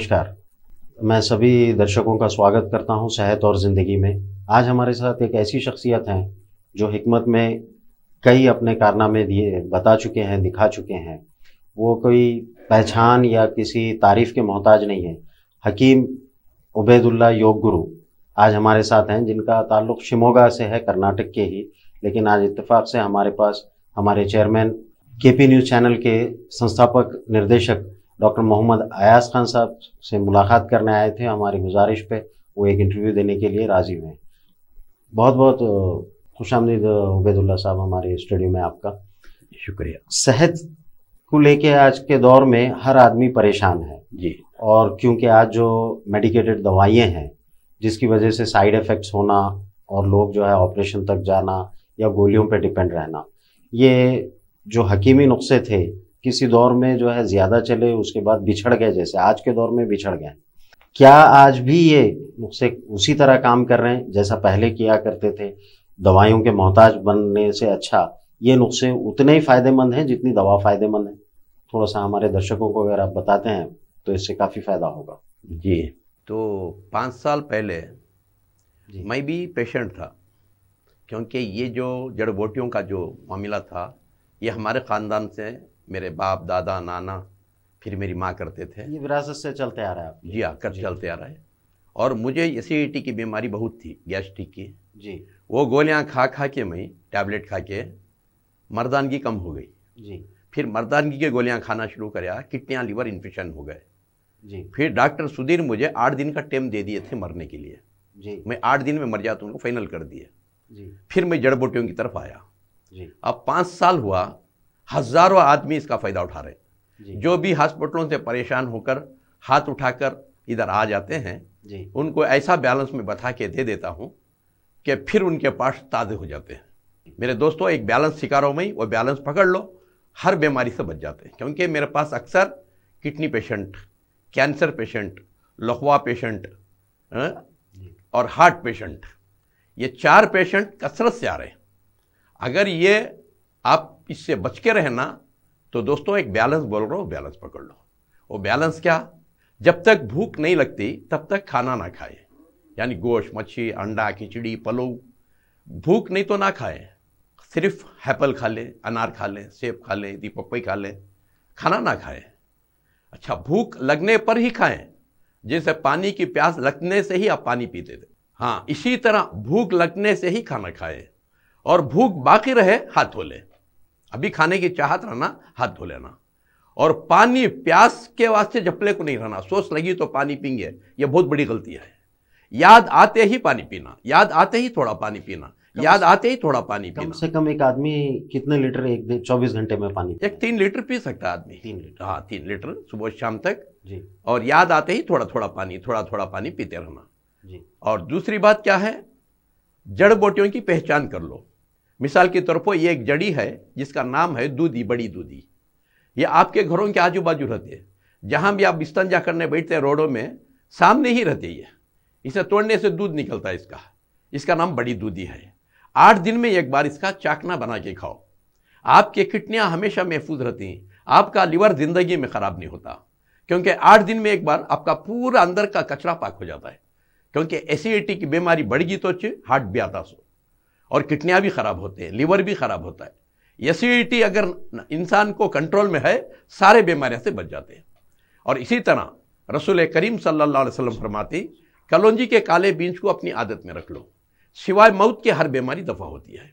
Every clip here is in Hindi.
नमस्कार मैं सभी दर्शकों का स्वागत करता हूं सेहत और ज़िंदगी में आज हमारे साथ एक ऐसी शख्सियत हैं जो हमत में कई अपने कारनामे दिए बता चुके हैं दिखा चुके हैं वो कोई पहचान या किसी तारीफ़ के मोहताज नहीं है हकीम उबैदुल्ला योग गुरु आज हमारे साथ हैं जिनका ताल्लुक़ शिमोगा से है कर्नाटक के ही लेकिन आज इत्तेफाक से हमारे पास हमारे चेयरमैन के पी न्यूज़ चैनल के संस्थापक निर्देशक डॉक्टर मोहम्मद अयाज खान साहब से मुलाकात करने आए थे हमारी गुजारिश पे वो एक इंटरव्यू देने के लिए राज़ी हुए बहुत बहुत खुश आमदीद उबैदुल्ला साहब हमारे स्टूडियो में आपका शुक्रिया सेहत को लेके आज के दौर में हर आदमी परेशान है जी और क्योंकि आज जो मेडिकेटेड दवाइयाँ हैं जिसकी वजह से साइड इफ़ेक्ट्स होना और लोग जो है ऑपरेशन तक जाना या गोलियों पर डिपेंड रहना ये जो हकीमी नुस्खे थे किसी दौर में जो है ज़्यादा चले उसके बाद बिछड़ गए जैसे आज के दौर में बिछड़ गए क्या आज भी ये उससे उसी तरह काम कर रहे हैं जैसा पहले किया करते थे दवाइयों के मोहताज बनने से अच्छा ये नुस्खे उतने ही फ़ायदेमंद हैं जितनी दवा फ़ायदेमंद है थोड़ा सा हमारे दर्शकों को अगर आप बताते हैं तो इससे काफ़ी फ़ायदा होगा जी तो पाँच साल पहले मैं भी पेशेंट था क्योंकि ये जो जड़ बोटियों का जो मामला था ये हमारे ख़ानदान से मेरे बाप दादा नाना फिर मेरी माँ करते थे ये विरासत से चलते आ रहा है जी हाँ, कर चलते आ रहा है और मुझे एसिडिटी की बीमारी बहुत थी गैस्ट्रिक की जी वो गोलियाँ खा खा के मैं टैबलेट खा के मर्दानगी कम हो गई जी फिर मर्दानगी के गोलियाँ खाना शुरू कराया किडनियाँ लिवर इन्फेक्शन हो गए जी फिर डॉक्टर सुधीर मुझे आठ दिन का टेम दे दिए थे मरने के लिए जी मैं आठ दिन में मर जाता उनको फाइनल कर दिए जी फिर मैं जड़ बूटियों की तरफ आया जी अब पाँच साल हुआ हजारों आदमी इसका फ़ायदा उठा रहे हैं जो भी हॉस्पिटलों से परेशान होकर हाथ उठाकर इधर आ जाते हैं उनको ऐसा बैलेंस में बता के दे देता हूँ कि फिर उनके पास ताज़े हो जाते हैं मेरे दोस्तों एक बैलेंस सिखा रहा हूँ वो बैलेंस पकड़ लो हर बीमारी से बच जाते हैं क्योंकि मेरे पास अक्सर किडनी पेशेंट कैंसर पेशेंट लखवा पेशेंट और हार्ट पेशेंट ये चार पेशेंट कसरत से आ रहे हैं अगर ये आप इससे बच के रहना तो दोस्तों एक बैलेंस बोल रहा हूँ बैलेंस पकड़ लो वो बैलेंस क्या जब तक भूख नहीं लगती तब तक खाना ना खाए यानी गोश्त मच्छी अंडा खिचड़ी पलू भूख नहीं तो ना खाए सिर्फ हैपल खा ले अनार खा ले सेब खा ले दीपकई खा ले खाना ना खाए अच्छा भूख लगने पर ही खाएं जैसे पानी की प्यास लगने से ही आप पानी पीते थे हाँ इसी तरह भूख लगने से ही खाना खाएं और भूख बाकी रहे हाथ धो लें अभी खाने की चाहत रहना हाथ धो लेना और पानी प्यास के वास्ते झपले को नहीं रहना सोच लगी तो पानी पीएंगे ये बहुत बड़ी गलती है याद आते ही पानी पीना याद आते ही थोड़ा पानी पीना याद आते ही थोड़ा पानी कम पीना से कम एक आदमी कितने लीटर एक दिन चौबीस घंटे में पानी एक तीन लीटर पी सकता है आदमी तीन लीटर हाँ तीन लीटर सुबह शाम तक जी और याद आते ही थोड़ा थोड़ा पानी थोड़ा थोड़ा पानी पीते रहना जी और दूसरी बात क्या है जड़ बोटियों की पहचान कर लो मिसाल के तौर पर ये एक जड़ी है जिसका नाम है दूधी बड़ी दूधी ये आपके घरों के आजू बाजू रहते हैं जहाँ भी आप जा करने बैठते हैं रोडों में सामने ही रहते ये इसे तोड़ने से दूध निकलता है इसका इसका नाम बड़ी दूधी है आठ दिन में एक बार इसका चाकना बना के खाओ आपके किडनियाँ हमेशा महफूज रहती हैं आपका लिवर जिंदगी में ख़राब नहीं होता क्योंकि आठ दिन में एक बार आपका पूरा अंदर का कचरा पाक हो जाता है क्योंकि एसिडिटी की बीमारी बढ़ गई तो हार्ट भी आता सो और किडनियाँ भी ख़राब होते हैं लीवर भी ख़राब होता है एसिडिटी अगर इंसान को कंट्रोल में है सारे बीमारियों से बच जाते हैं और इसी तरह रसूल करीम सल्लल्लाहु अलैहि वसल्लम फरमाते कलौजी के काले बीज को अपनी आदत में रख लो सिवाय मौत के हर बीमारी दफ़ा होती है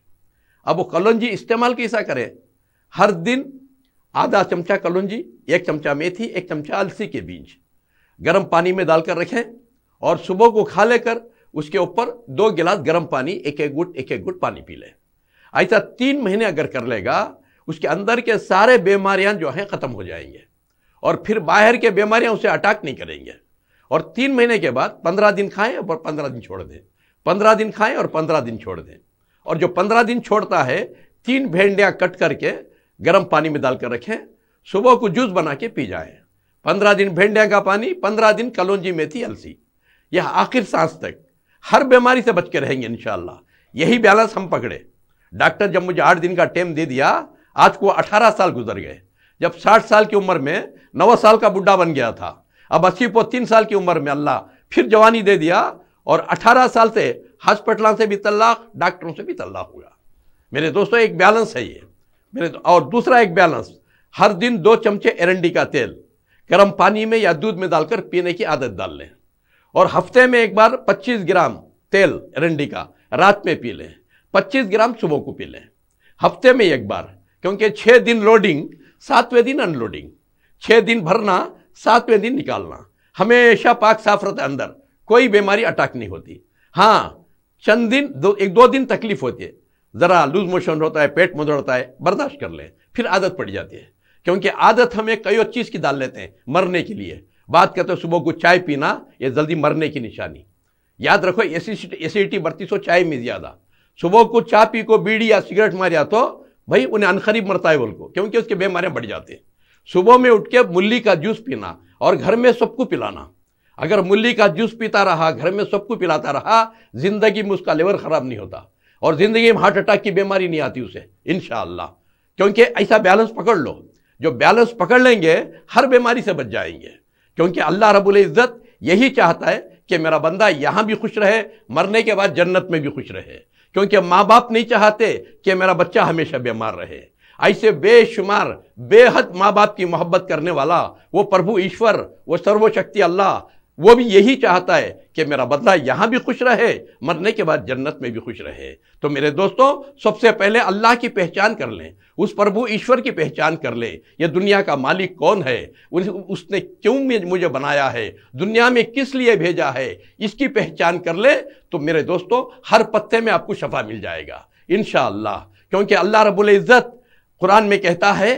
अब वो कलौजी इस्तेमाल कैसा करें हर दिन आधा चमचा कलौजी एक चमचा मेथी एक चमचा अलसी के बीज गर्म पानी में डालकर रखें और सुबह को खा लेकर उसके ऊपर दो गिलास गर्म पानी एक एक गुट एक एक गुट पानी पी लें ऐसा तीन महीने अगर कर लेगा उसके अंदर के सारे बीमारियां जो हैं ख़त्म हो जाएंगे और फिर बाहर के बीमारियां उसे अटैक नहीं करेंगे और तीन महीने के बाद पंद्रह दिन खाएं और पंद्रह दिन छोड़ दें पंद्रह दिन खाएं और पंद्रह दिन छोड़ दें और जो पंद्रह दिन छोड़ता है तीन भेंडियाँ कट करके गर्म पानी में डालकर रखें सुबह को जूस बना के पी जाए पंद्रह दिन भेंडिया का पानी पंद्रह दिन कलौजी मेथी अलसी यह आखिर सांस तक हर बीमारी से बच के रहेंगे इन यही बैलेंस हम पकड़े डॉक्टर जब मुझे आठ दिन का टाइम दे दिया आज को अठारह साल गुजर गए जब साठ साल की उम्र में नौ साल का बुढ़ा बन गया था अब अस्सी को तीन साल की उम्र में अल्लाह फिर जवानी दे दिया और अठारह साल से हॉस्पिटलों से भी तल्लाक डॉक्टरों से भी तल्लाक हुआ मेरे दोस्तों एक बैलेंस है ये मेरे और दूसरा एक बैलेंस हर दिन दो चमचे एरंडी का तेल गर्म पानी में या दूध में डालकर पीने की आदत डाल लें और हफ्ते में एक बार 25 ग्राम तेल रंडी का रात में पी लें 25 ग्राम सुबह को पी लें हफ्ते में एक बार क्योंकि छः दिन लोडिंग सातवें दिन अनलोडिंग छः दिन भरना सातवें दिन निकालना हमेशा पाक साफ रहता है अंदर कोई बीमारी अटैक नहीं होती हाँ चंद दिन दो एक दो दिन तकलीफ होती है ज़रा लूज मोशन होता है पेट मुदड़ होता है बर्दाश्त कर लें फिर आदत पड़ जाती है क्योंकि आदत हमें कई और चीज़ की डाल लेते हैं मरने के लिए बात करते हो सुबह को चाय पीना ये जल्दी मरने की निशानी याद रखो एसिडिटी एसिडिटी बढ़ती सो तो चाय में ज़्यादा सुबह को चाय पी को बीड़ी या सिगरेट मार मारिया तो भाई उन्हें अनखरीब मरता है बोल को क्योंकि उसके बीमारियाँ बढ़ जाती हैं सुबह में उठ के मूली का जूस पीना और घर में सबको पिलाना अगर मूली का जूस पीता रहा घर में सबको पिलाता रहा जिंदगी में उसका लेवर ख़राब नहीं होता और ज़िंदगी में हार्ट अटैक की बीमारी नहीं आती उसे इन क्योंकि ऐसा बैलेंस पकड़ लो जो बैलेंस पकड़ लेंगे हर बीमारी से बच जाएंगे क्योंकि अल्लाह रबुल इज़्ज़त यही चाहता है कि मेरा बंदा यहाँ भी खुश रहे मरने के बाद जन्नत में भी खुश रहे क्योंकि माँ बाप नहीं चाहते कि मेरा बच्चा हमेशा बीमार रहे ऐसे बेशुमार बेहद माँ बाप की मोहब्बत करने वाला वो प्रभु ईश्वर वो सर्वशक्ति अल्लाह वो भी यही चाहता है कि मेरा बदला यहाँ भी खुश रहे मरने के बाद जन्नत में भी खुश रहे तो मेरे दोस्तों सबसे पहले अल्लाह की पहचान कर लें उस प्रभु ईश्वर की पहचान कर लें यह दुनिया का मालिक कौन है उसने क्यों मुझे बनाया है दुनिया में किस लिए भेजा है इसकी पहचान कर लें तो मेरे दोस्तों हर पत्ते में आपको शफा मिल जाएगा इन क्योंकि अल्लाह रबुल्ज़त इज़्ज़त कुरान में कहता है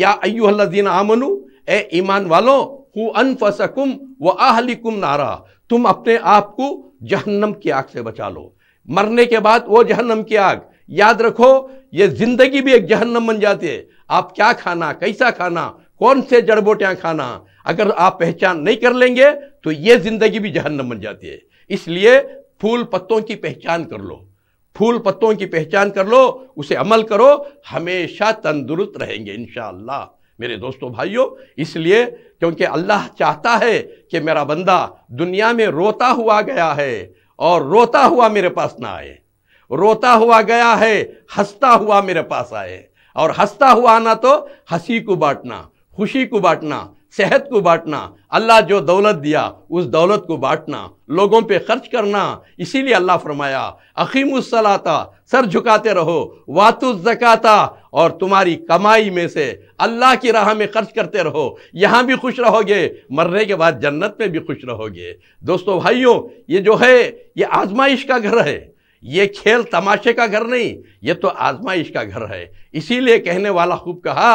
या अयुल्लाजीन आमनु ए ईमान वालों हु अनफसकुम व आहलिकुम नारा तुम अपने आप को जहन्नम की आग से बचा लो मरने के बाद वो जहन्नम की आग याद रखो ये जिंदगी भी एक जहन्नम बन जाती है आप क्या खाना कैसा खाना कौन से जड़बोटियाँ खाना अगर आप पहचान नहीं कर लेंगे तो ये जिंदगी भी जहन्नम बन जाती है इसलिए फूल पत्तों की पहचान कर लो फूल पत्तों की पहचान कर लो उसे अमल करो हमेशा तंदुरुस्त रहेंगे इन मेरे दोस्तों भाइयों इसलिए क्योंकि अल्लाह चाहता है कि मेरा बंदा दुनिया में रोता हुआ गया है और रोता हुआ मेरे पास ना आए रोता हुआ गया है हंसता हुआ मेरे पास आए और हंसता हुआ आना तो हंसी को बांटना खुशी को बांटना सेहत को बांटना अल्लाह जो दौलत दिया उस दौलत को बांटना लोगों पे खर्च करना इसीलिए अल्लाह फरमाया उसलाता सर झुकाते रहो वातु जकाता और तुम्हारी कमाई में से अल्लाह की राह में खर्च करते रहो यहाँ भी खुश रहोगे मरने के बाद जन्नत में भी खुश रहोगे दोस्तों भाइयों ये जो है ये आजमाइश का घर है ये खेल तमाशे का घर नहीं ये तो आजमाइश का घर है इसीलिए कहने वाला खूब कहा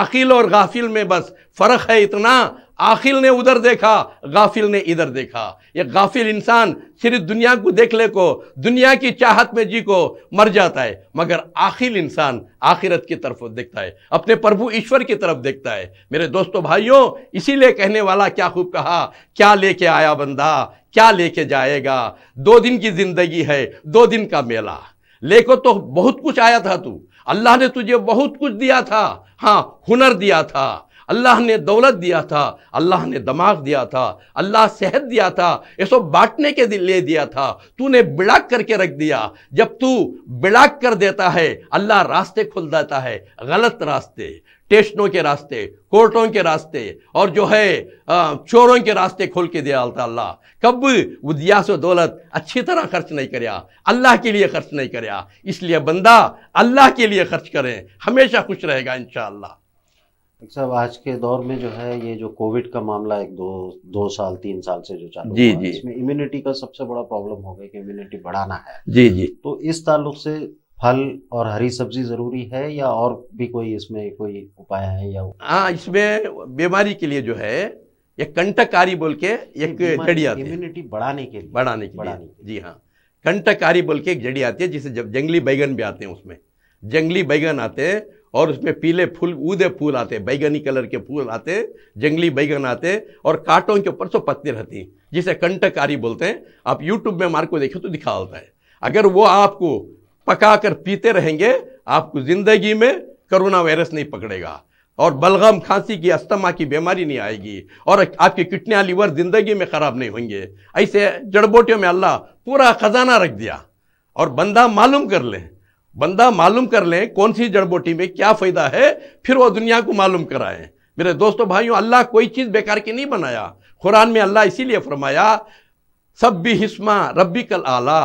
आकिल और गाफिल में बस फ़र्क है इतना आखिल ने उधर देखा गाफिल ने इधर देखा ये गाफिल इंसान सिर्फ दुनिया को देख ले को दुनिया की चाहत में जी को मर जाता है मगर आखिल इंसान आखिरत की तरफ देखता है अपने प्रभु ईश्वर की तरफ देखता है मेरे दोस्तों भाइयों इसीलिए कहने वाला क्या खूब कहा क्या लेके आया बंदा क्या लेके जाएगा दो दिन की जिंदगी है दो दिन का मेला लेको तो बहुत कुछ आया था तू अल्लाह ने तुझे बहुत कुछ दिया था हाँ हुनर दिया था अल्लाह ने दौलत दिया था अल्लाह ने दमाग दिया था अल्लाह सेहत दिया था ये सब बांटने के लिए दिया था तूने बिड़ाक करके रख दिया जब तू बिड़ाक कर देता है अल्लाह रास्ते खुल देता है गलत रास्ते टेस्टों के रास्ते कोर्टों के रास्ते और जो है चोरों के रास्ते खोल के दिया अल्लाह अल्लाह कब से दौलत अच्छी तरह खर्च नहीं करया अल्लाह के लिए खर्च नहीं करया इसलिए बंदा अल्लाह के लिए खर्च करें हमेशा खुश रहेगा इन तो साहब आज के दौर में जो है ये जो कोविड का मामला एक दो दो साल तीन साल से जो चालू जी जी इसमें इम्यूनिटी का सबसे बड़ा प्रॉब्लम हो गया कि इम्यूनिटी बढ़ाना है जी जी तो इस ताल्लुक से फल और हरी सब्जी जरूरी है या और भी कोई इसमें कोई उपाय है या हाँ इसमें बीमारी के लिए जो है ये कंटकारी बोल के एक जड़ी आती है इम्यूनिटी बढ़ाने के लिए बढ़ाने के बढ़ाने लिए जी हाँ कंटकारी बोल के एक जड़ी आती है जिसे जब जंगली बैगन भी आते हैं उसमें जंगली बैगन आते हैं और उसमें पीले फूल ऊदे फूल आते बैगनी कलर के फूल आते जंगली बैगन आते और कांटों के ऊपर सो पत्ती रहती जिसे कंटकारी बोलते हैं आप यूट्यूब में मार को देखो तो दिखा होता है अगर वो आपको पका कर पीते रहेंगे आपको ज़िंदगी में करोना वायरस नहीं पकड़ेगा और बलगम खांसी की अस्थमा की बीमारी नहीं आएगी और आपकी किडनिया लीवर ज़िंदगी में ख़राब नहीं होंगे ऐसे जड़बोटियों में अल्लाह पूरा ख़जाना रख दिया और बंदा मालूम कर लें बंदा मालूम कर ले कौन सी जड़बोटी में क्या फ़ायदा है फिर वो दुनिया को मालूम कराएं मेरे दोस्तों भाइयों अल्लाह कोई चीज़ बेकार की नहीं बनाया कुरान में अल्लाह इसीलिए फरमाया सब भी हिस्मा रबी कल आला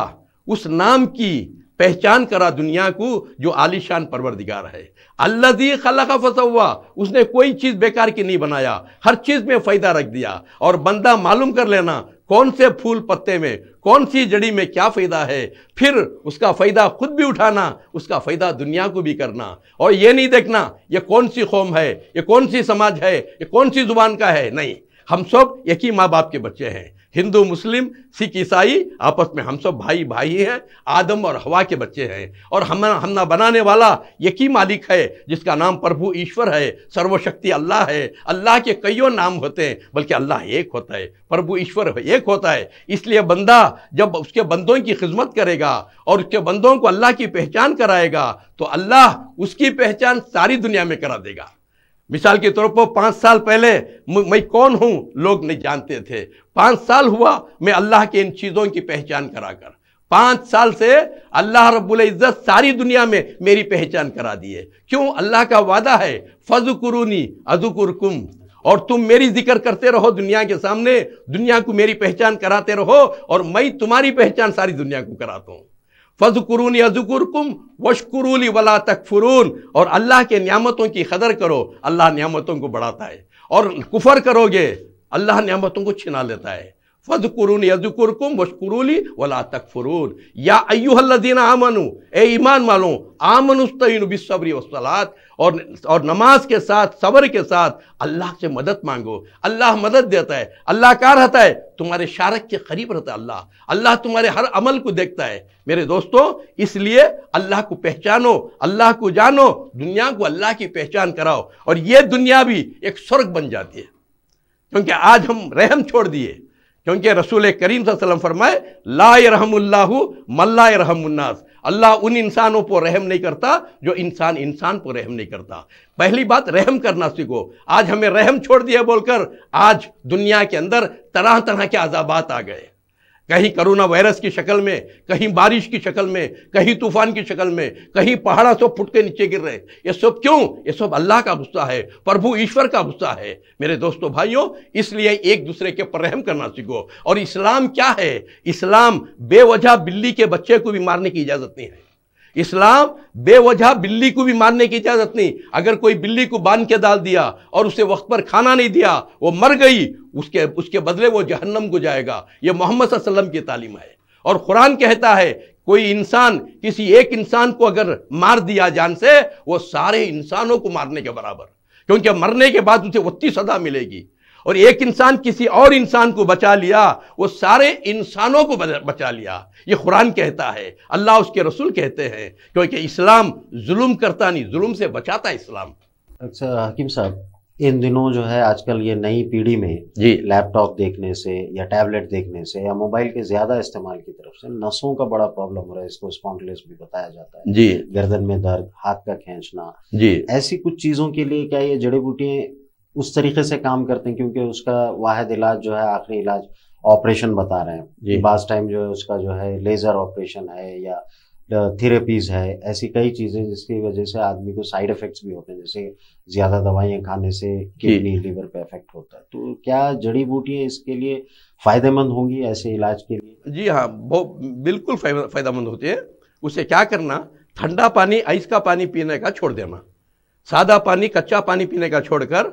उस नाम की पहचान करा दुनिया को जो आलिशान परवरदिगार है अल्लाजी खला का हुआ उसने कोई चीज़ बेकार की नहीं बनाया हर चीज़ में फ़ायदा रख दिया और बंदा मालूम कर लेना कौन से फूल पत्ते में कौन सी जड़ी में क्या फ़ायदा है फिर उसका फ़ायदा खुद भी उठाना उसका फ़ायदा दुनिया को भी करना और ये नहीं देखना ये कौन सी कौम है ये कौन सी समाज है ये कौन सी ज़ुबान का है नहीं हम सब एक ही माँ बाप के बच्चे हैं हिंदू मुस्लिम सिख ईसाई आपस में हम सब भाई भाई हैं आदम और हवा के बच्चे हैं और हम हमना बनाने वाला यकी मालिक है जिसका नाम प्रभु ईश्वर है सर्वशक्ति अल्लाह है अल्लाह के कईयों नाम होते हैं बल्कि अल्लाह एक होता है प्रभु ईश्वर एक होता है इसलिए बंदा जब उसके बंदों की खिदमत करेगा और उसके बंदों को अल्लाह की पहचान कराएगा तो अल्लाह उसकी पहचान सारी दुनिया में करा देगा मिसाल के तौर पर पाँच साल पहले मैं कौन हूँ लोग नहीं जानते थे पाँच साल हुआ मैं अल्लाह के इन चीज़ों की पहचान कराकर पाँच साल से अल्लाह रब्बुल इज़्ज़त सारी दुनिया में मेरी पहचान करा दी है क्यों अल्लाह का वादा है फज कुरूनी अजुकुरकुम और तुम मेरी जिक्र करते रहो दुनिया के सामने दुनिया को मेरी पहचान कराते रहो और मैं तुम्हारी पहचान सारी दुनिया को कराता हूँ फजकुरून यजुकुरकुम वशकुरूली वला फ़ुरून और अल्लाह के नियामतों की कदर करो अल्लाह नियामतों को बढ़ाता है और कुफर करोगे अल्लाह नियामतों को छिना लेता है फज कुरून यजुकुर कुम वला तक या अयुहल्लिन आमनु ए ईमान वालों आमनुस्तन बिसबरी वसलात और और नमाज के साथ सबर के साथ अल्लाह से मदद मांगो अल्लाह मदद देता है अल्लाह कहाँ रहता है तुम्हारे शारक के करीब रहता है अल्लाह अल्लाह तुम्हारे हर अमल को देखता है मेरे दोस्तों इसलिए अल्लाह को पहचानो अल्लाह को जानो दुनिया को अल्लाह की पहचान कराओ और ये दुनिया भी एक स्वर्ग बन जाती है क्योंकि आज हम रहम छोड़ दिए क्योंकि रसूल करीम सल्लम फरमाए ला रहमुल्ला मल्ला रहमन्नास अल्लाह उन इंसानों पर रहम नहीं करता जो इंसान इंसान पर रहम नहीं करता पहली बात रहम करना सीखो आज हमें रहम छोड़ दिया बोलकर आज दुनिया के अंदर तरह तरह के अजाबात आ गए कहीं कोरोना वायरस की शक्ल में कहीं बारिश की शक्ल में कहीं तूफान की शक्ल में कहीं पहाड़ा सब फुट के नीचे गिर रहे ये सब क्यों ये सब अल्लाह का गुस्सा है प्रभु ईश्वर का गुस्सा है मेरे दोस्तों भाइयों इसलिए एक दूसरे के पर रहम करना सीखो और इस्लाम क्या है इस्लाम बेवजह बिल्ली के बच्चे को भी मारने की इजाज़त नहीं है इस्लाम बेवजह बिल्ली को भी मारने की इजाज़त नहीं अगर कोई बिल्ली को बांध के डाल दिया और उसे वक्त पर खाना नहीं दिया वो मर गई उसके उसके बदले वो जहन्नम को जाएगा ये मोहम्मद वसल्लम की तालीम है और कुरान कहता है कोई इंसान किसी एक इंसान को अगर मार दिया जान से वो सारे इंसानों को मारने के बराबर क्योंकि मरने के बाद उसे वत्ती सदा मिलेगी और एक इंसान किसी और इंसान को बचा लिया वो सारे इंसानों को बचा लिया ये कुरान कहता है अल्लाह उसके रसूल कहते हैं क्योंकि इस्लाम जुल्म करता नहीं जुल्म से बचाता इस्लाम अच्छा हकीम साहब इन दिनों जो है आजकल ये नई पीढ़ी में जी लैपटॉप देखने से या टैबलेट देखने से या मोबाइल के ज़्यादा इस्तेमाल की तरफ से नसों का बड़ा प्रॉब्लम हो रहा है इसको स्पॉन्टलेस भी बताया जाता है जी गर्दन में दर्द हाथ का खींचना जी ऐसी कुछ चीज़ों के लिए क्या ये जड़ी बूटियाँ उस तरीके से काम करते हैं क्योंकि उसका वाहद इलाज जो है आखिरी इलाज ऑपरेशन बता रहे हैं बास टाइम जो है उसका जो है लेज़र ऑपरेशन है या थेरेपीज है ऐसी कई चीज़ें जिसकी वजह से आदमी को साइड इफ़ेक्ट्स भी होते हैं जैसे ज़्यादा दवाइयाँ खाने से किडनी लीवर पे इफेक्ट होता है तो क्या जड़ी बूटियाँ इसके लिए फ़ायदेमंद होंगी ऐसे इलाज के लिए जी हाँ बहुत बिल्कुल फ़ायदेमंद होती है उसे क्या करना ठंडा पानी आइस का पानी पीने का छोड़ देना सादा पानी कच्चा पानी पीने का छोड़कर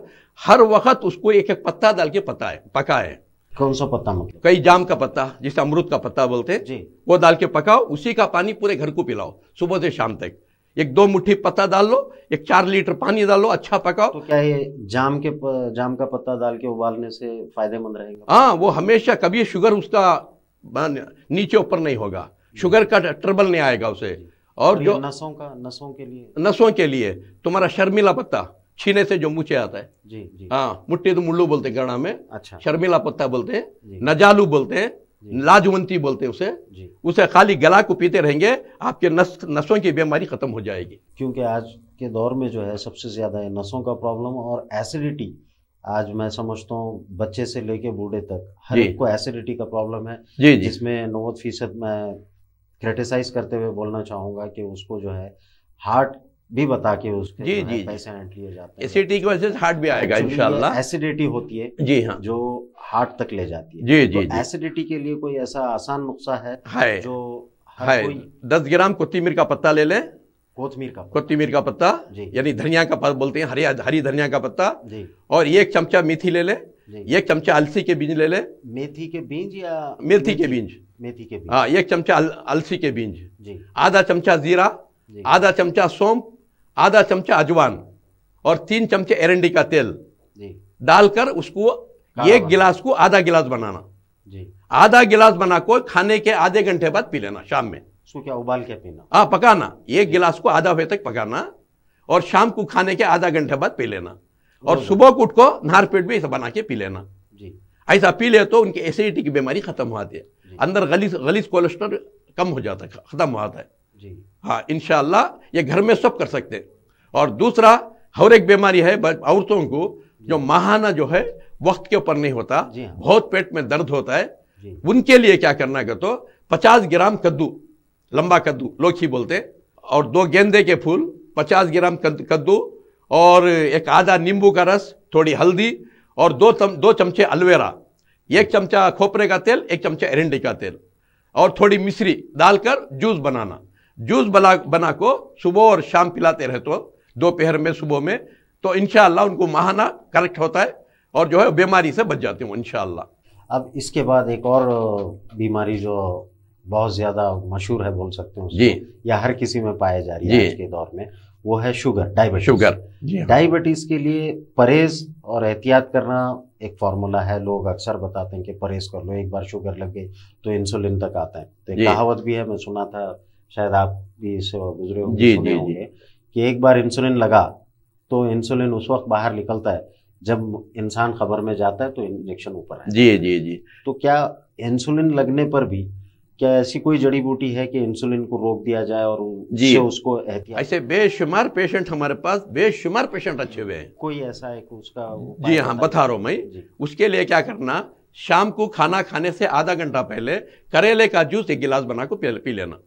हर वक्त उसको एक एक पत्ता डाल के पताए पकाए कौन सा पत्ता मतलब कई जाम का पत्ता जिसे अमृत का पत्ता बोलते हैं जी वो डाल के पकाओ उसी का पानी पूरे घर को पिलाओ सुबह से शाम तक एक दो मुट्ठी पत्ता डाल लो एक चार लीटर पानी डालो अच्छा पकाओ तो क्या ये जाम के प, जाम का पत्ता डाल के उबालने से फायदेमंद रहेगा हाँ वो हमेशा कभी शुगर उसका नीचे ऊपर नहीं होगा शुगर का ट्रबल नहीं आएगा उसे और जो नसों का नसों के लिए नसों के लिए तुम्हारा शर्मिला पत्ता छीने से जो मुँचे आता है जी जी हाँ मुट्टी तो मुल्लू बोलते हैं गणा में अच्छा शर्मिला पत्ता बोलते हैं नजालू बोलते हैं लाजवंती बोलते हैं उसे जी। उसे खाली गला को पीते रहेंगे आपके नस नसों की बीमारी खत्म हो जाएगी क्योंकि आज के दौर में जो है सबसे ज्यादा है नसों का प्रॉब्लम और एसिडिटी आज मैं समझता हूँ बच्चे से लेके बूढ़े तक हर एक को एसिडिटी का प्रॉब्लम है जी, जी। जिसमें नौ फीसद में क्रिटिसाइज करते हुए बोलना चाहूंगा कि उसको जो है हार्ट भी बता के उसके जी जी पैसे पेशेंट लिए जाते हैं एसिडिटी की वजह से हार्ट भी आएगा इंशाल्लाह एसिडिटी होती है जी हाँ जो हार्ट तक ले जाती है जी जी, तो एसिडिटी के लिए कोई ऐसा आसान नुस्खा है, है जो है दस ग्राम कोतीमिर का पत्ता ले लें कोतमीर का कोतमीर का पत्ता यानी धनिया का पत्ता बोलते हैं हरी हरी धनिया का पत्ता और एक चमचा मेथी ले लें एक चमचा अलसी के बीज ले ले मेथी के बीज या मेथी के बीज मेथी के बीज हाँ एक चमचा अलसी के बीज आधा चमचा जीरा आधा चमचा सौंप आधा चमचा अजवान और तीन चमचे एरंडी का तेल डालकर उसको एक गिलास को आधा गिलास बनाना जी आधा गिलास बना को खाने के आधे घंटे बाद पी लेना शाम में उसको क्या उबाल के पीना हाँ पकाना एक गिलास को आधा बजे तक पकाना और शाम को खाने के आधा घंटे बाद पी लेना और सुबह उठ को नहार पेट में ऐसा बना के पी लेना जी ऐसा पी ले तो उनकी एसिडिटी की बीमारी खत्म हो जाती है अंदर गलीस गलीस कोलेस्ट्रॉल कम हो जाता है खत्म हो जाता है जी हाँ इनशाला ये घर में सब कर सकते हैं और दूसरा हर एक बीमारी है औरतों को जो माहाना जो है वक्त के ऊपर नहीं होता हाँ। बहुत पेट में दर्द होता है उनके लिए क्या करना है तो पचास ग्राम कद्दू लंबा कद्दू लोखी बोलते और दो गेंदे के फूल पचास ग्राम कद्दू और एक आधा नींबू का रस थोड़ी हल्दी और दो तम, दो चमचे अलवेरा एक चमचा खोपरे का तेल एक चमचा एरेंडी का तेल और थोड़ी मिश्री डालकर जूस बनाना जूस बना बना को सुबह और शाम पिलाते रहते हो तो, दोपहर में सुबह में तो इन उनको माहाना करेक्ट होता है और जो है बीमारी से बच जाते हैं इन अब इसके बाद एक और बीमारी जो बहुत ज़्यादा मशहूर है बोल सकते हैं जी या हर किसी में पाया जा रही है आज के दौर में वो है शुगर डायबिटीज शुगर डायबिटीज के लिए परहेज और एहतियात करना एक फॉर्मूला है लोग अक्सर बताते हैं कि परहेज कर लो एक बार शुगर लग गई तो इंसुलिन तक आता है तो कहावत भी है मैं सुना था शायद आप भी इससे गुजरे होंगे सुने होंगे कि एक बार इंसुलिन लगा तो इंसुलिन उस वक्त बाहर निकलता है जब इंसान खबर में जाता है तो इंजेक्शन ऊपर है जी जी जी तो क्या इंसुलिन लगने पर भी क्या ऐसी कोई जड़ी बूटी है कि इंसुलिन को रोक दिया जाए और जी उसको ऐसे बेशुमार पेशेंट हमारे पास बेशुमार पेशेंट अच्छे हुए हैं कोई ऐसा है कि उसका जी हाँ बता रहा हूँ मैं उसके लिए क्या करना शाम को खाना खाने से आधा घंटा पहले करेले का जूस एक गिलास बना को पी लेना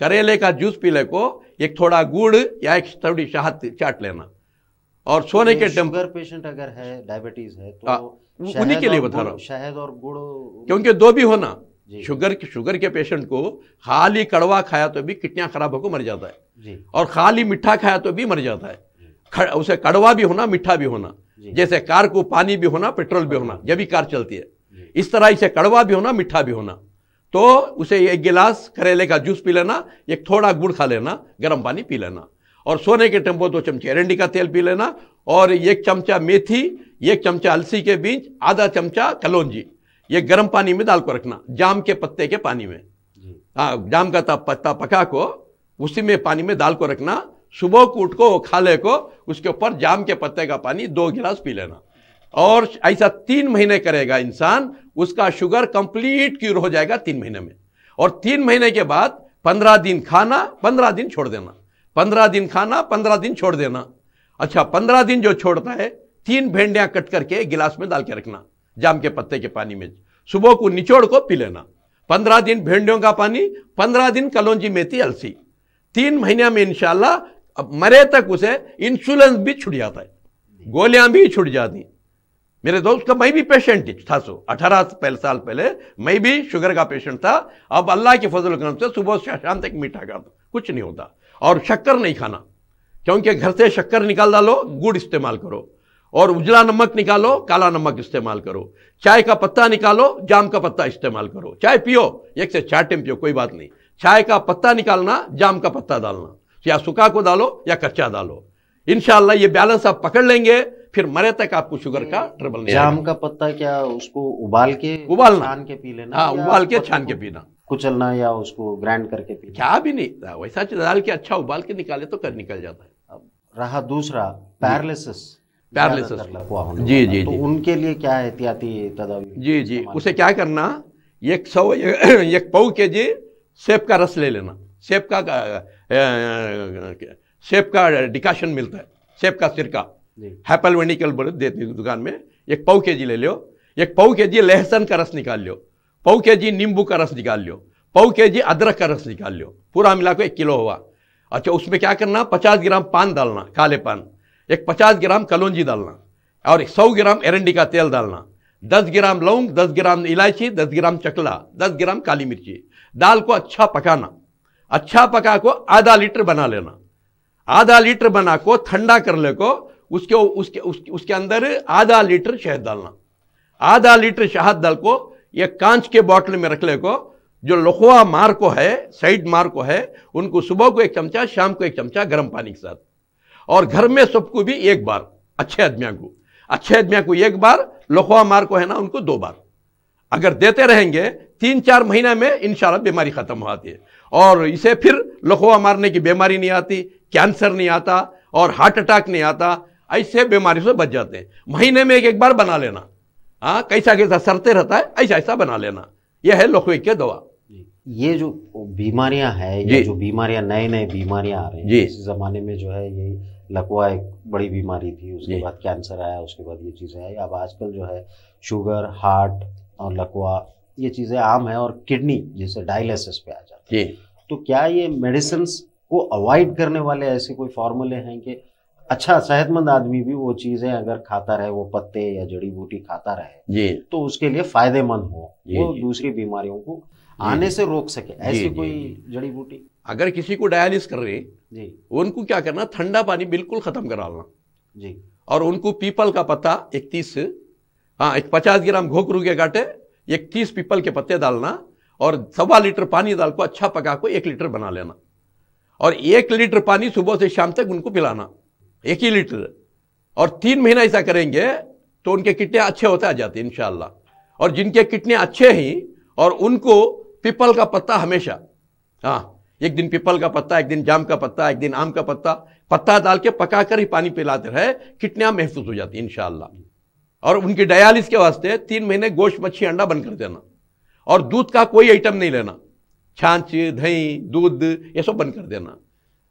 करेले का जूस पीले को एक थोड़ा गुड़ या एक थोड़ी शहद चाट लेना और सोने के शुगर पेशेंट अगर है डायबिटीज है तो हाँ, उन्हीं के लिए बता रहा हूँ शहद और गुड़ क्योंकि दो भी होना शुगर के शुगर के पेशेंट को खाली कड़वा खाया तो भी किडनियाँ खराब होकर मर जाता है और खाली मिठा खाया तो भी मर जाता है उसे कड़वा भी होना मीठा भी होना जैसे कार को पानी भी होना पेट्रोल भी होना जब भी कार चलती है इस तरह इसे कड़वा भी होना मीठा भी होना तो उसे एक गिलास करेले का जूस पी लेना एक थोड़ा गुड़ खा लेना गर्म पानी पी लेना और सोने के टेम्पो दो चमचे अरंडी का तेल पी लेना और एक चमचा मेथी एक चमचा अलसी के बीज आधा चमचा कलौजी ये गर्म पानी में डाल को रखना जाम के पत्ते के पानी में हाँ जाम का पत्ता पका को उसी में पानी में दाल को रखना सुबह उठ को खाले को उसके ऊपर जाम के पत्ते का पानी दो गिलास पी लेना और ऐसा तीन महीने करेगा इंसान उसका शुगर कंप्लीट क्यूर हो जाएगा तीन महीने में और तीन महीने के बाद पंद्रह दिन खाना पंद्रह दिन छोड़ देना पंद्रह दिन खाना पंद्रह दिन छोड़ देना अच्छा पंद्रह दिन जो छोड़ता है तीन भेंडियां कट करके गिलास में डाल के रखना जाम के पत्ते के पानी में सुबह को निचोड़ को पी लेना पंद्रह दिन भेंडियों का पानी पंद्रह दिन कलौजी मेथी अलसी तीन महीने में इनशाला मरे तक उसे इंसुलेंस भी छुट जाता है गोलियां भी छुट जाती मेरे दोस्त का मैं भी पेशेंट था सो अठारह पहले साल पहले मैं भी शुगर का पेशेंट था अब अल्लाह के फजल करम से सुबह से शाम तक मीठा खाता कुछ नहीं होता और शक्कर नहीं खाना क्योंकि घर से शक्कर निकाल डालो गुड़ इस्तेमाल करो और उजला नमक निकालो काला नमक इस्तेमाल करो चाय का पत्ता निकालो जाम का पत्ता इस्तेमाल करो चाय पियो एक से चार टाइम पियो कोई बात नहीं चाय का पत्ता निकालना जाम का पत्ता डालना या सुखा को डालो या कच्चा डालो इनशाला ये बैलेंस आप पकड़ लेंगे फिर मरे तक आपको शुगर का ट्रबल नहीं जाम का पत्ता क्या उसको उबाल के उबालना छान के पी लेना हाँ उबाल के छान के पीना कुचलना या उसको ग्राइंड करके पीना क्या भी नहीं वैसा डाल के अच्छा उबाल के निकाले तो कर निकल जाता है रहा दूसरा पैरालिसिस पैरालिसिस जी जी तो जी उनके लिए क्या एहतियाती तदावी जी जी उसे क्या करना एक सौ एक पौ के जी सेब का रस ले लेना सेब का सेब का डिकाशन मिलता है सेब का सिरका हैपल वेनिकल बोले देती दुकान में एक पौ के जी ले लो एक पौ के जी लहसन का रस निकाल लो पौ के जी नींबू का रस निकाल लो पौ के जी अदरक का रस निकाल लो पूरा मिला को एक किलो हुआ अच्छा उसमें क्या करना पचास ग्राम पान डालना काले पान एक पचास ग्राम कलौजी डालना और सौ ग्राम एरंडी का तेल डालना दस ग्राम लौंग दस ग्राम इलायची दस ग्राम चकला दस ग्राम काली मिर्ची दाल को अच्छा पकाना अच्छा पका को आधा लीटर बना लेना आधा लीटर बना को ठंडा कर ले को उसके उसके उसके, उसके अंदर आधा लीटर शहद डालना आधा लीटर शहद डाल को एक कांच के बॉटल में रख ले को जो लखवा मार को है साइड मार को है उनको सुबह को एक चमचा शाम को एक चमचा गर्म पानी के साथ और घर में सबको भी एक बार अच्छे आदमियों को अच्छे आदमियों को एक बार लखवा मार को है ना उनको दो बार अगर देते रहेंगे तीन चार महीना में इनशाला बीमारी ख़त्म हो जाती है और इसे फिर लखवा मारने की बीमारी नहीं आती कैंसर नहीं आता और हार्ट अटैक नहीं आता ऐसे बीमारी से बच जाते हैं महीने में एक एक बार बना लेना हाँ कैसा कैसा सरते रहता है ऐसा ऐसा बना लेना यह है लखवे की दवा ये जो बीमारियां है ये जो बीमारियां नए नए बीमारियां आ रही हैं इस जमाने में जो है ये लकवा एक बड़ी बीमारी थी उसके बाद कैंसर आया उसके बाद ये चीज़ें आई अब आजकल जो है शुगर हार्ट और लकवा ये चीज़ें आम है और किडनी जैसे डायलिसिस पे आ जाती है तो क्या ये मेडिसिन को अवॉइड करने वाले ऐसे कोई फॉर्मूले हैं कि अच्छा सेहतमंद आदमी भी वो चीज़ें अगर खाता रहे वो पत्ते या जड़ी बूटी खाता रहे तो उसके लिए फायदेमंद हो वो दूसरी बीमारियों को आने से रोक सके ऐसी कोई जड़ी बूटी अगर किसी को डायलिस कर रहे जी उनको क्या करना ठंडा पानी बिल्कुल ख़त्म करा लेना जी और उनको पीपल का पत्ता इकतीस हाँ एक पचास ग्राम घोकरू के काटे इकतीस पीपल के पत्ते डालना और सवा लीटर पानी डाल को अच्छा पका को एक लीटर बना लेना और एक लीटर पानी सुबह से शाम तक उनको पिलाना एक ही लीटर और तीन महीना ऐसा करेंगे तो उनके किटने अच्छे होते आ जाते हैं और जिनके किटने अच्छे हैं और उनको पीपल का पत्ता हमेशा हाँ एक दिन पीपल का पत्ता एक दिन जाम का पत्ता एक दिन आम का पत्ता पत्ता डाल के पका कर ही पानी पिलाते रहे किटनियाँ महफूज हो जाती इन और उनकी डयालिस के वास्ते तीन महीने गोश्त मच्छी अंडा बंद कर देना और दूध का कोई आइटम नहीं लेना छाछ दही दूध ये सब बंद कर देना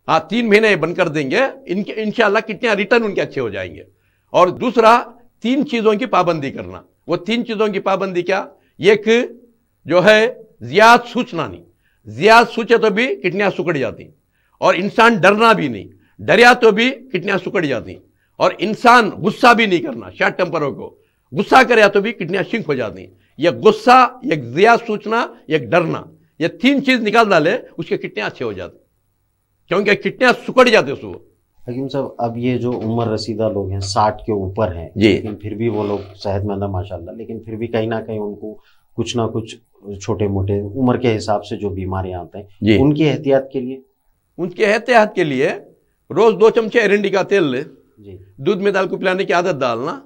हाँ तीन महीने बंद कर देंगे इनके इनशाला कितने रिटर्न उनके अच्छे हो जाएंगे और दूसरा तीन चीज़ों की पाबंदी करना वो तीन चीज़ों की पाबंदी क्या एक जो है सूचना सूचनानी जिया सोचे तो भी किडनियाँ सुकड़ जाती और इंसान डरना भी नहीं डरिया तो भी किडनियाँ सुकड़ जाती और इंसान गुस्सा भी नहीं करना शार्ट टेम्परों को गुस्सा करे तो भी किडनियाँ शिंक हो जाती यह गुस्सा एक ज़िया सोचना एक डरना ये तीन चीज़ निकाल डाले उसके किडनियाँ अच्छे हो जाते क्योंकि किडनियाँ सुकड़ जाते उसको हकीम साहब अब ये जो उम्र रसीदा लोग हैं साठ के ऊपर हैं लेकिन फिर भी वो लोग सेहतमंद है माशाल्लाह लेकिन फिर भी कहीं ना कहीं उनको कुछ ना कुछ छोटे मोटे उम्र के हिसाब से जो बीमारियां आते हैं उनकी एहतियात के लिए उनके एहतियात के लिए रोज दो चमचे एरेंडी का तेल ले दूध में दाल को पिलाने की आदत डालना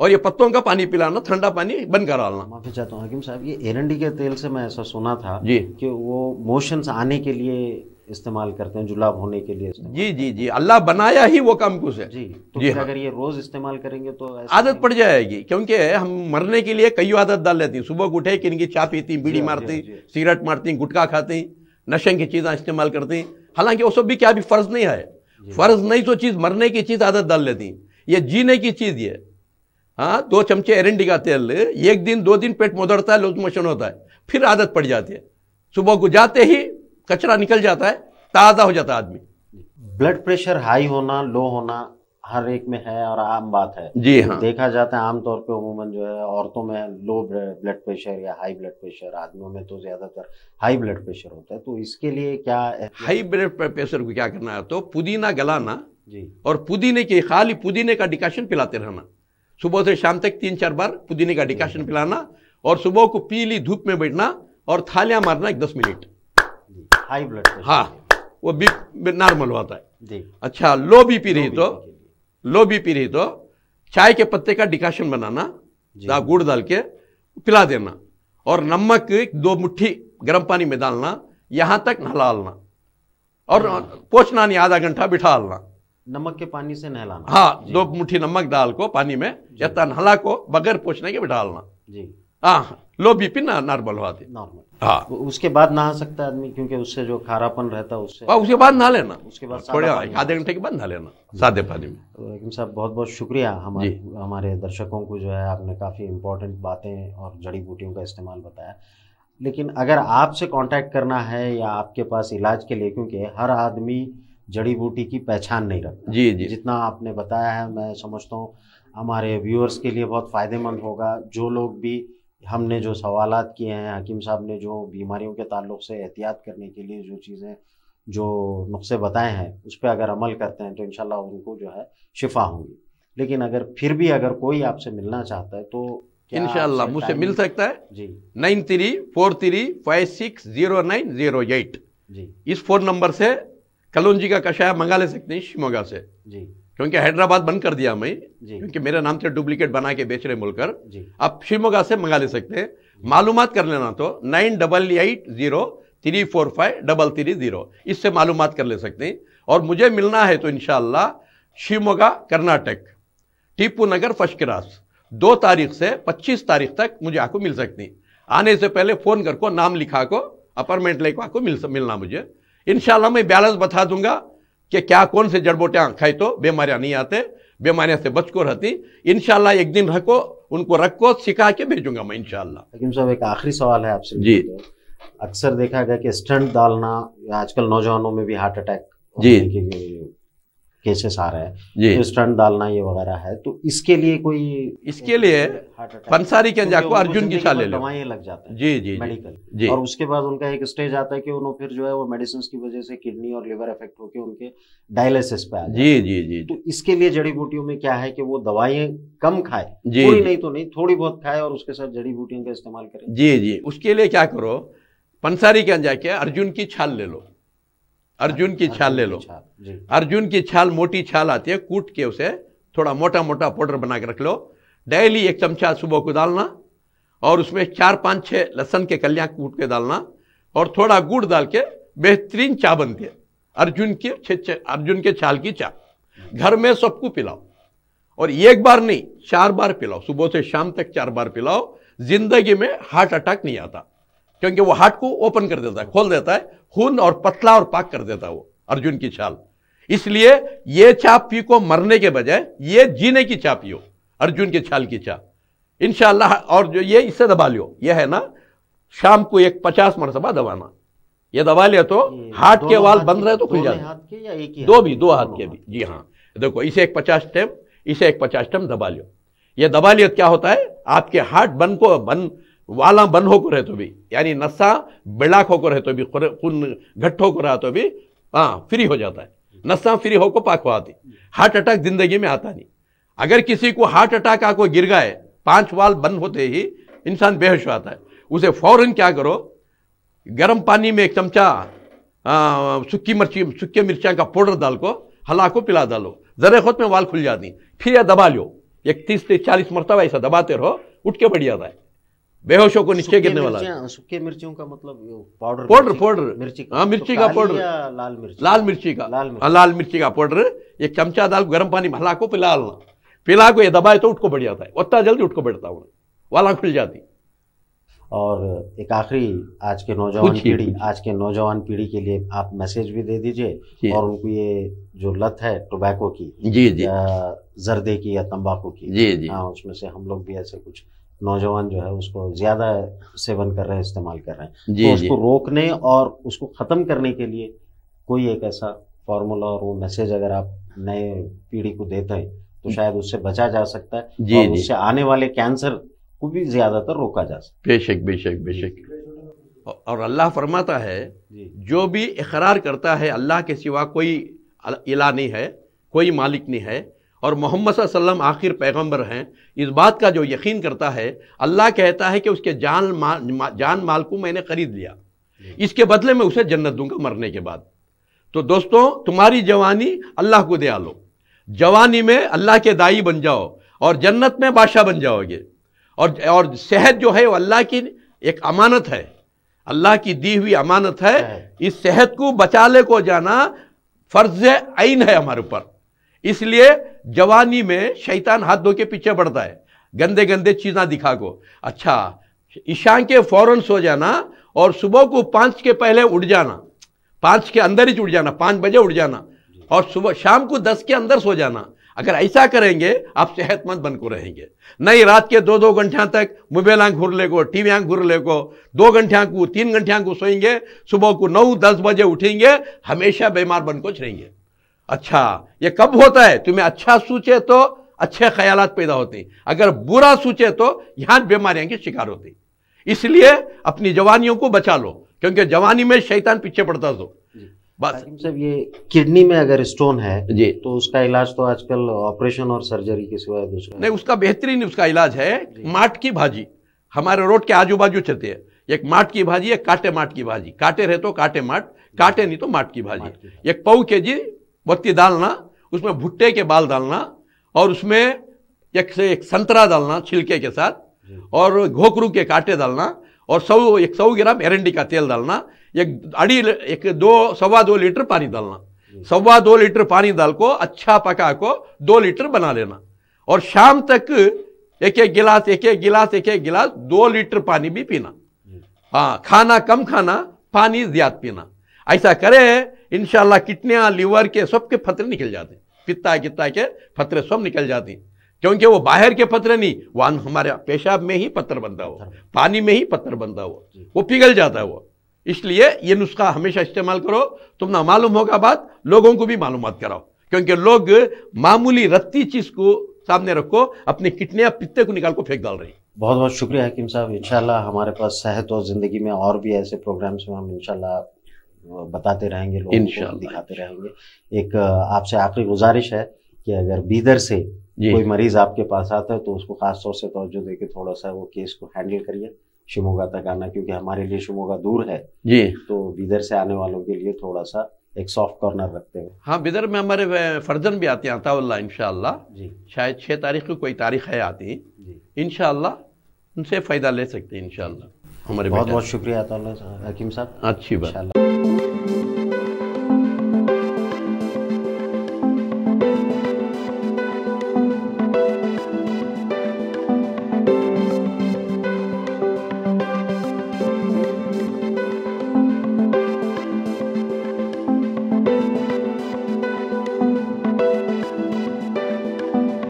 और ये पत्तों का पानी पिलाना ठंडा पानी बंद करा डालना माफी चाहता हूँ हकीम साहब ये एरंडी के तेल से मैं ऐसा सुना था जी कि वो मोशंस आने के लिए इस्तेमाल करते हैं जुलाब होने के लिए जी जी जी अल्लाह बनाया ही वो कुछ है जी तो जी हाँ। अगर ये रोज इस्तेमाल करेंगे तो आदत पड़ जाएगी क्योंकि हम मरने के लिए कई आदत डाल लेती सुबह उठे कि इनकी चाय पीती बीड़ी हाँ, मारती हाँ, सिगरेट मारती गुटखा खाती नशे की चीज़ें इस्तेमाल करती हालांकि वो सब भी क्या भी फ़र्ज़ नहीं है फ़र्ज़ नहीं तो चीज़ मरने की चीज़ आदत डाल लेती ये जीने की चीज़ ये हाँ दो चमचे एरेंडी का तेल एक दिन दो दिन पेट मोदड़ता है लोज मोशन होता है फिर आदत पड़ जाती है सुबह को जाते ही कचरा निकल जाता है ताज़ा हो जाता है आदमी ब्लड प्रेशर हाई होना लो होना हर एक में है और आम बात है जी हाँ देखा जाता है आमतौर पे उमूमन जो है औरतों में लो ब्लड प्रेशर या हाई ब्लड प्रेशर आदमियों में तो ज़्यादातर हाई ब्लड प्रेशर होता है तो इसके लिए क्या हाई ब्लड प्रेशर को क्या करना है तो पुदीना गलाना जी और पुदीने के खाली पुदीने का डिकाशन पिलाते रहना सुबह से शाम तक तीन चार बार पुदीने का डिकाशन पिलाना और सुबह को पीली धूप में बैठना और थालियां मारना एक दस मिनट हाई ब्लड प्रेशर हाँ वो बी नॉर्मल होता है अच्छा लो बीपी रही तो लो बीपी रही तो चाय के पत्ते का डिकाशन बनाना दा गुड़ डाल के पिला देना और नमक दो मुट्ठी गर्म पानी में डालना यहाँ तक नहलाना और पोछना नहीं आधा घंटा बिठा डालना नमक के पानी से नहलाना हाँ दो मुट्ठी नमक डाल को पानी में या तो नहला को बगैर पोछने के बिठा डालना जी हाँ लो बीपी ना नॉर्मल हुआ थी नॉर्मल हाँ उसके बाद नहा सकता है आदमी क्योंकि उससे जो खारापन रहता है उससे हाँ, उसके बाद नहा लेना उसके बाद थोड़े आधे घंटे के बाद नहा लेना सादे पानी में हकीम साहब बहुत बहुत शुक्रिया हमारे हमारे दर्शकों को जो है आपने काफ़ी इम्पोर्टेंट बातें और जड़ी बूटियों का इस्तेमाल बताया लेकिन अगर आपसे कांटेक्ट करना है या आपके पास इलाज के लिए क्योंकि हर आदमी जड़ी बूटी की पहचान नहीं रखता जी जी जितना आपने बताया है मैं समझता हूँ हमारे व्यूअर्स के लिए बहुत फ़ायदेमंद होगा जो लोग भी हमने जो सवाल किए हैं हकीम साहब ने जो बीमारियों के ताल्लुक से एहतियात करने के लिए जो चीज़ें जो नुस्खे बताए हैं उस पर अगर अमल करते हैं तो इन उनको जो है शिफा होंगी लेकिन अगर फिर भी अगर कोई आपसे मिलना चाहता है तो इनशाला मुझसे मिल सकता है जी nine three four three five six zero nine zero eight जी इस फ़ोन नंबर से जी का कशाया मंगा ले सकते हैं शिमोगा से जी क्योंकि हैदराबाद बंद कर दिया मैं क्योंकि मेरा नाम से डुप्लीकेट बना के बेच रहे मुलकर आप शिमोगा से मंगा ले सकते हैं मालूम कर लेना तो nine double eight zero three four five double three zero इससे मालूम कर ले सकते हैं और मुझे मिलना है तो इनशाला शिमोगा कर्नाटक टीपू नगर फर्स्ट क्लास दो तारीख से पच्चीस तारीख तक मुझे आपको मिल सकती आने से पहले फ़ोन कर को नाम लिखा को अपॉइंटमेंट लेकर आपको मिल मिलना मुझे इनशाला मैं बैलेंस बता दूंगा कि क्या कौन से जड़ बूटियाँ खाई तो बीमारियाँ नहीं आते बीमारियाँ से बच को रहती इन एक दिन रखो उनको रखो सिखा के भेजूंगा मैं इनशाला साहब एक आखिरी सवाल है आपसे जी अक्सर देखा गया कि स्टंट डालना आजकल नौजवानों में भी हार्ट अटैक जी केसेस आ रहे हैं स्टंट डालना ये वगैरह है तो इसके लिए कोई इसके लिए पंसारी के अंजा को अर्जुन की ले लो दवाएं लग जाते हैं जी जी मेडिकल जी और उसके बाद उनका एक स्टेज आता है कि उन्होंने फिर जो है वो मेडिसिन की वजह से किडनी और लिवर इफेक्ट होकर उनके डायलिसिस पे आ जी जी जी तो इसके लिए जड़ी बूटियों में क्या है कि वो दवाएं कम खाए पूरी नहीं तो नहीं थोड़ी बहुत खाए और उसके साथ जड़ी बूटियों का इस्तेमाल करें जी जी उसके लिए क्या करो पंसारी के अंजा के अर्जुन की छाल ले लो अर्जुन की छाल ले लो अर्जुन की छाल मोटी छाल आती है कूट के उसे थोड़ा मोटा मोटा पाउडर बना के रख लो डेली एक चमचा सुबह को डालना और उसमें चार पाँच छः लहसन के कलियाँ कूट के डालना और थोड़ा गुड़ डाल के बेहतरीन चा बनती है अर्जुन के छे अर्जुन के छाल की चा घर में सबको पिलाओ और एक बार नहीं चार बार पिलाओ सुबह से शाम तक चार बार पिलाओ जिंदगी में हार्ट अटैक नहीं आता क्योंकि वो हार्ट को ओपन कर देता है खोल देता है खून और पतला और पाक कर देता है वो अर्जुन की छाल इसलिए ये चाप पी को मरने के बजाय ये जीने की चाप पियो अर्जुन की छाल की चाप इनशाला और जो ये इससे दबा लियो ये है ना शाम को एक पचास मरतबा दबाना ये दबा लिया तो हार्ट के वाल बंद रहे तो खुल जाए दो भी दो हाथ के भी जी हाँ देखो इसे एक पचास टेम इसे एक पचास टेम दबा लियो ये दबा लिया तो क्या होता है आपके हार्ट बन को बन वाला ವಾಲ ಬಂದ್ ಹೋಗೋರೆ ತೋಬಿ ಯಾನಿ ನಸ್ಸ ಬೆಳ್ಳಾಕ್ ಹೋಗೋರೆ ತೋಬಿ भी खून घट होकर तो भी हाँ फ्री हो जाता है नशा फ्री होकर पाक हो आती हार्ट अटैक जिंदगी में आता नहीं अगर किसी को हार्ट अटैक आको गिर गए पांच वाल बंद होते ही इंसान बेहोश हो आता है उसे फौरन क्या करो गर्म पानी में एक चमचा सूखी मिर्ची सूखे मिर्चा का पाउडर डाल को हला को पिला डालो जरे खुद में वाल खुल जाती फिर यह दबा लो एक तीस से चालीस मरतबा ऐसा दबाते रहो उठ के बढ़ जाता है बेहोशों को निश्चय करने वाला सूखे मिर्चियों का मतलब पाउडर पाउडर पाउडर मिर्ची हाँ मिर्ची का तो पाउडर लाल मिर्ची लाल मिर्ची का लाल मिर्ची हाँ, लाल मिर्ची का पाउडर एक चमचा दाल गर्म पानी में भला को पिला पिला को ये दबाए तो उठ को बढ़ जाता है उतना जल्दी उठ को बैठता हूँ वाला खुल जाती और एक आखिरी आज के नौजवान पीढ़ी आज के नौजवान पीढ़ी के लिए आप मैसेज भी दे दीजिए और उनको ये जो लत है टोबैको की जी जी जर्दे की या तंबाकू की जी जी हाँ उसमें से हम लोग भी ऐसे कुछ नौजवान जो है उसको ज़्यादा सेवन कर रहे हैं इस्तेमाल कर रहे हैं जी, तो उसको रोकने और उसको ख़त्म करने के लिए कोई एक ऐसा फॉर्मूला और वो मैसेज अगर आप नए पीढ़ी को देते हैं तो शायद उससे बचा जा सकता है जी, और उससे आने वाले कैंसर को भी ज़्यादातर रोका जा सकता है बेशक बेशक बेशक और अल्लाह फरमाता है जो भी इकरार करता है अल्लाह के सिवा कोई इला नहीं है कोई मालिक नहीं है और मोहम्मद सल्लम आखिर पैगंबर हैं इस बात का जो यकीन करता है अल्लाह कहता है कि उसके जान माल जान माल को मैंने ख़रीद लिया इसके बदले में उसे जन्नत दूंगा मरने के बाद तो दोस्तों तुम्हारी जवानी अल्लाह को दया लो जवानी में अल्लाह के दाई बन जाओ और जन्नत में बादशाह बन जाओगे और और सेहत जो है वो अल्लाह की एक अमानत है अल्लाह की दी हुई अमानत है इस सेहत को बचाले को जाना फ़र्ज़ आइन है हमारे ऊपर इसलिए जवानी में शैतान हाथ धो के पीछे पड़ता है गंदे गंदे चीजा दिखा को अच्छा ईशान के फौरन सो जाना और सुबह को पांच के पहले उठ जाना पांच के अंदर ही उठ जाना पांच बजे उठ जाना और सुबह शाम को दस के अंदर सो जाना अगर ऐसा करेंगे आप सेहतमंद बन को रहेंगे नहीं रात के दो दो घंटे तक मोबाइल आंख घूर ले को टीवी आंख घूर ले को दो घंटे को तीन घंटे को सोएंगे सुबह को नौ दस बजे उठेंगे हमेशा बीमार बन को रहेंगे अच्छा ये कब होता है तुम्हें अच्छा सोचे तो अच्छे ख्याल पैदा होते अगर बुरा सोचे तो यहां बीमारियां के शिकार होती इसलिए अपनी जवानियों को बचा लो क्योंकि जवानी में शैतान पीछे पड़ता तो बस सब ये किडनी में अगर स्टोन है जी तो उसका इलाज तो आजकल ऑपरेशन और सर्जरी के सिवाय दूसरा नहीं उसका बेहतरीन उसका इलाज है माट की भाजी हमारे रोड के आजू बाजू चलते हैं एक माट की भाजी एक काटे माट की भाजी काटे रहे तो काटे माट काटे नहीं तो माट की भाजी एक पौ के जी बत्ती डालना उसमें भुट्टे के बाल डालना और उसमें एक से एक संतरा डालना छिलके के साथ और घोकरू के कांटे डालना और सौ एक सौ ग्राम एरंडी का तेल डालना एक अड़ी एक दो सवा दो लीटर पानी डालना सवा दो लीटर पानी डाल को अच्छा पका को दो लीटर बना लेना और शाम तक एक एक गिलास एक एक गिलास एक एक गिलास दो लीटर पानी भी पीना हाँ खाना कम खाना पानी ज्यादा पीना ऐसा करें इन कितने लीवर के सब के फतरे निकल जाते हैं पित्ता कित्ता के फतरे सब निकल जाते हैं क्योंकि वो बाहर के पत्थर नहीं वो हमारे पेशाब में ही पत्थर बनता हुआ पानी में ही पत्थर बनता हुआ वो पिघल जाता है वो इसलिए ये नुस्खा हमेशा इस्तेमाल करो तुम ना मालूम होगा बात लोगों को भी मालूम कराओ क्योंकि लोग मामूली रत्ती चीज को सामने रखो अपने किडनियाँ पित्ते को निकाल को फेंक डाल रही बहुत बहुत शुक्रिया हकीम साहब इनशाला हमारे पास सेहत और ज़िंदगी में और भी ऐसे प्रोग्राम्स में हम इनशाला बताते रहेंगे लोगों को दिखाते रहेंगे एक आपसे आखिरी गुजारिश है कि अगर बीदर से कोई मरीज आपके पास आता है तो उसको खास तौर से तोज्जो दे के थोड़ा सा वो केस को हैंडल करिए शिमोगा तक आना क्योंकि हमारे लिए शिमोगा दूर है जी तो बीदर से आने वालों के लिए थोड़ा सा एक सॉफ्ट कॉर्नर रखते हैं हाँ बिदर में हमारे फर्जन भी आते हैं अताउल्ला इन जी शायद छः तारीख को कोई तारीख है आती इन उनसे फ़ायदा ले सकते हैं इन हमारे बहुत बहुत शुक्रिया हकीम साहब अच्छी बात